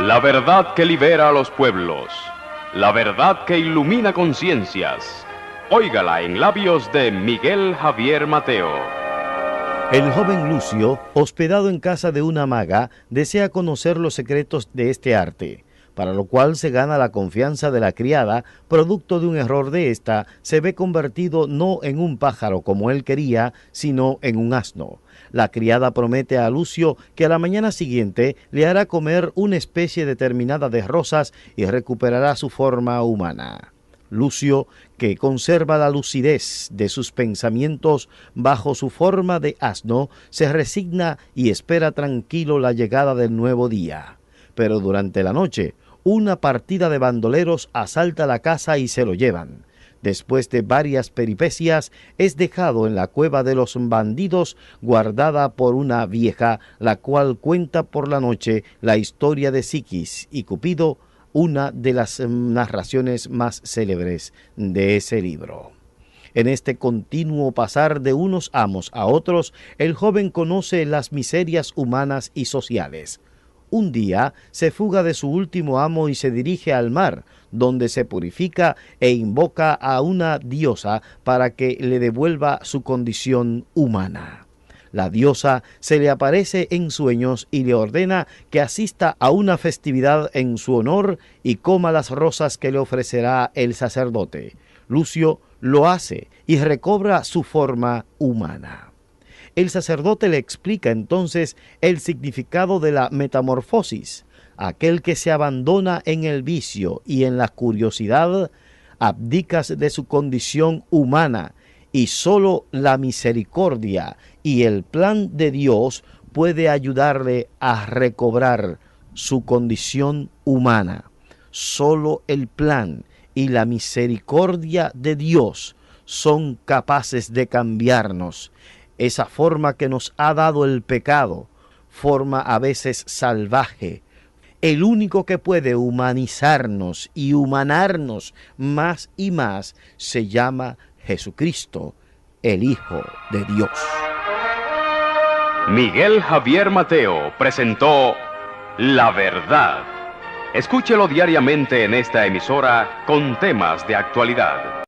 La verdad que libera a los pueblos. La verdad que ilumina conciencias. Óigala en labios de Miguel Javier Mateo. El joven Lucio, hospedado en casa de una maga, desea conocer los secretos de este arte para lo cual se gana la confianza de la criada, producto de un error de ésta, se ve convertido no en un pájaro como él quería, sino en un asno. La criada promete a Lucio que a la mañana siguiente le hará comer una especie determinada de rosas y recuperará su forma humana. Lucio, que conserva la lucidez de sus pensamientos bajo su forma de asno, se resigna y espera tranquilo la llegada del nuevo día pero durante la noche una partida de bandoleros asalta la casa y se lo llevan. Después de varias peripecias, es dejado en la cueva de los bandidos guardada por una vieja, la cual cuenta por la noche la historia de Psiquis y Cupido, una de las narraciones más célebres de ese libro. En este continuo pasar de unos amos a otros, el joven conoce las miserias humanas y sociales. Un día se fuga de su último amo y se dirige al mar, donde se purifica e invoca a una diosa para que le devuelva su condición humana. La diosa se le aparece en sueños y le ordena que asista a una festividad en su honor y coma las rosas que le ofrecerá el sacerdote. Lucio lo hace y recobra su forma humana. El sacerdote le explica entonces el significado de la metamorfosis. Aquel que se abandona en el vicio y en la curiosidad, abdicas de su condición humana y sólo la misericordia y el plan de Dios puede ayudarle a recobrar su condición humana. Solo el plan y la misericordia de Dios son capaces de cambiarnos esa forma que nos ha dado el pecado, forma a veces salvaje, el único que puede humanizarnos y humanarnos más y más se llama Jesucristo, el Hijo de Dios. Miguel Javier Mateo presentó La Verdad. Escúchelo diariamente en esta emisora con temas de actualidad.